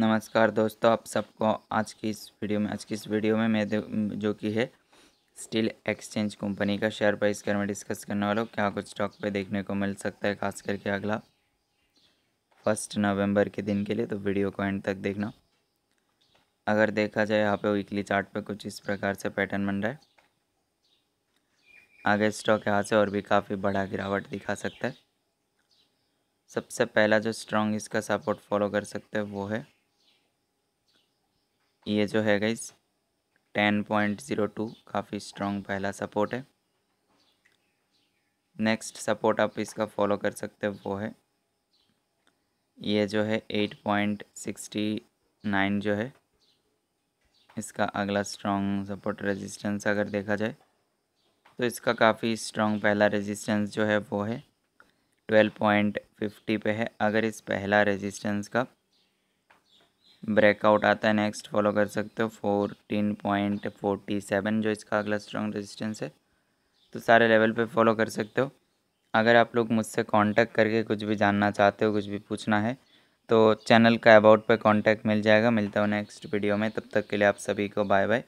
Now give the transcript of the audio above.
नमस्कार दोस्तों आप सबको आज की इस वीडियो में आज की इस वीडियो में मैं जो कि है स्टील एक्सचेंज कंपनी का शेयर प्राइस के में डिस्कस करने वाला हूँ क्या कुछ स्टॉक पे देखने को मिल सकता है खास करके अगला फर्स्ट नवंबर के दिन के लिए तो वीडियो को एंड तक देखना अगर देखा जाए यहाँ पे वीकली चार्ट पे कुछ इस प्रकार से पैटर्न बन रहा है आगे स्टॉक यहाँ से और भी काफ़ी बड़ा गिरावट दिखा सकता है सबसे पहला जो स्ट्रॉन्ग इसका सपोर्ट फॉलो कर सकते हैं वो है ये जो है guys ten point zero two काफ़ी स्ट्रॉन्ग पहला सपोर्ट है नेक्स्ट सपोर्ट आप इसका फॉलो कर सकते हो वो है ये जो है एट पॉइंट सिक्सटी नाइन जो है इसका अगला स्ट्रॉन्ग सपोर्ट रेजिस्टेंस अगर देखा जाए तो इसका काफ़ी स्ट्रॉन्ग पहला रेजिस्टेंस जो है वो है ट्वेल्व पॉइंट फिफ्टी पे है अगर इस पहला रेजिस्टेंस का ब्रेकआउट आता है नेक्स्ट फॉलो कर सकते हो फोरटीन पॉइंट फोर्टी सेवन जो इसका अगला स्ट्रॉन्ग रेजिस्टेंस है तो सारे लेवल पे फॉलो कर सकते हो अगर आप लोग मुझसे कांटेक्ट करके कुछ भी जानना चाहते हो कुछ भी पूछना है तो चैनल का अबाउट पे कांटेक्ट मिल जाएगा मिलता हूँ नेक्स्ट वीडियो में तब तक के लिए आप सभी को बाय बाय